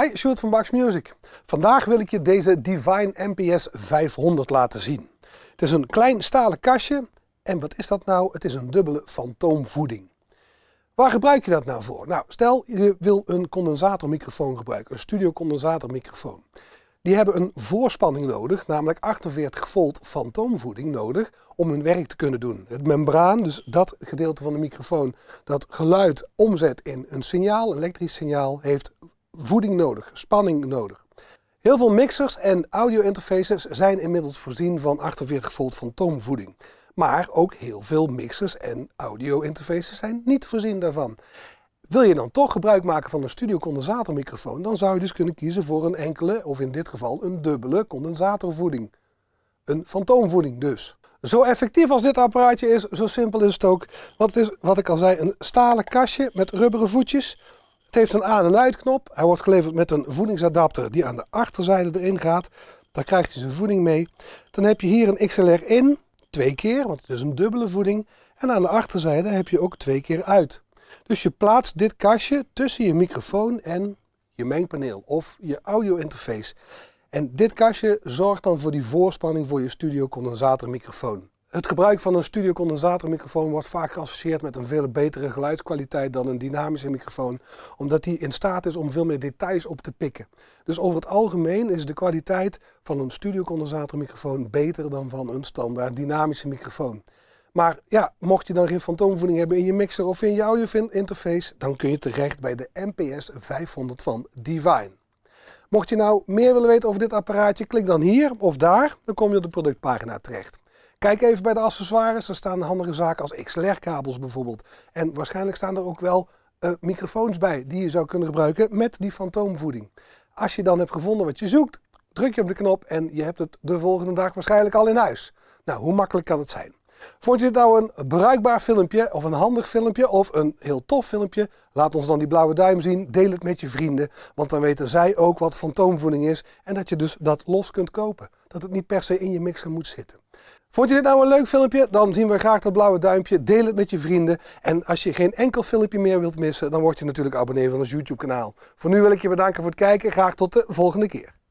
Hi, Sjoerd van Bax Music. Vandaag wil ik je deze Divine MPS 500 laten zien. Het is een klein stalen kastje en wat is dat nou? Het is een dubbele fantoomvoeding. Waar gebruik je dat nou voor? Nou, stel je wil een condensatormicrofoon gebruiken, een studiocondensatormicrofoon. Die hebben een voorspanning nodig, namelijk 48 volt fantoomvoeding nodig om hun werk te kunnen doen. Het membraan, dus dat gedeelte van de microfoon dat geluid omzet in een signaal, een elektrisch signaal, heeft voeding nodig, spanning nodig. Heel veel mixers en audio-interfaces zijn inmiddels voorzien van 48 volt fantoomvoeding. Maar ook heel veel mixers en audio-interfaces zijn niet voorzien daarvan. Wil je dan toch gebruik maken van een studiocondensatormicrofoon, dan zou je dus kunnen kiezen voor een enkele, of in dit geval een dubbele condensatorvoeding. Een fantoomvoeding dus. Zo effectief als dit apparaatje is, zo simpel is het ook. Want het is, wat ik al zei, een stalen kastje met rubberen voetjes. Het heeft een aan- en uitknop. Hij wordt geleverd met een voedingsadapter die aan de achterzijde erin gaat. Daar krijgt hij zijn voeding mee. Dan heb je hier een XLR in, twee keer, want het is een dubbele voeding. En aan de achterzijde heb je ook twee keer uit. Dus je plaatst dit kastje tussen je microfoon en je mengpaneel of je audio interface. En dit kastje zorgt dan voor die voorspanning voor je studio condensatormicrofoon. Het gebruik van een studiocondensatormicrofoon wordt vaak geassocieerd met een veel betere geluidskwaliteit dan een dynamische microfoon, omdat die in staat is om veel meer details op te pikken. Dus over het algemeen is de kwaliteit van een studiocondensatormicrofoon beter dan van een standaard dynamische microfoon. Maar ja, mocht je dan geen fantoomvoeding hebben in je mixer of in je interface, dan kun je terecht bij de MPS 500 van Divine. Mocht je nou meer willen weten over dit apparaatje, klik dan hier of daar, dan kom je op de productpagina terecht. Kijk even bij de accessoires. Er staan handige zaken als XLR-kabels bijvoorbeeld. En waarschijnlijk staan er ook wel eh, microfoons bij die je zou kunnen gebruiken met die fantoomvoeding. Als je dan hebt gevonden wat je zoekt, druk je op de knop en je hebt het de volgende dag waarschijnlijk al in huis. Nou, hoe makkelijk kan het zijn? Vond je dit nou een bruikbaar filmpje of een handig filmpje of een heel tof filmpje? Laat ons dan die blauwe duim zien. Deel het met je vrienden, want dan weten zij ook wat fantoomvoeding is en dat je dus dat los kunt kopen. Dat het niet per se in je mixer moet zitten. Vond je dit nou een leuk filmpje? Dan zien we graag dat blauwe duimpje. Deel het met je vrienden. En als je geen enkel filmpje meer wilt missen, dan word je natuurlijk abonnee van ons YouTube kanaal. Voor nu wil ik je bedanken voor het kijken. Graag tot de volgende keer.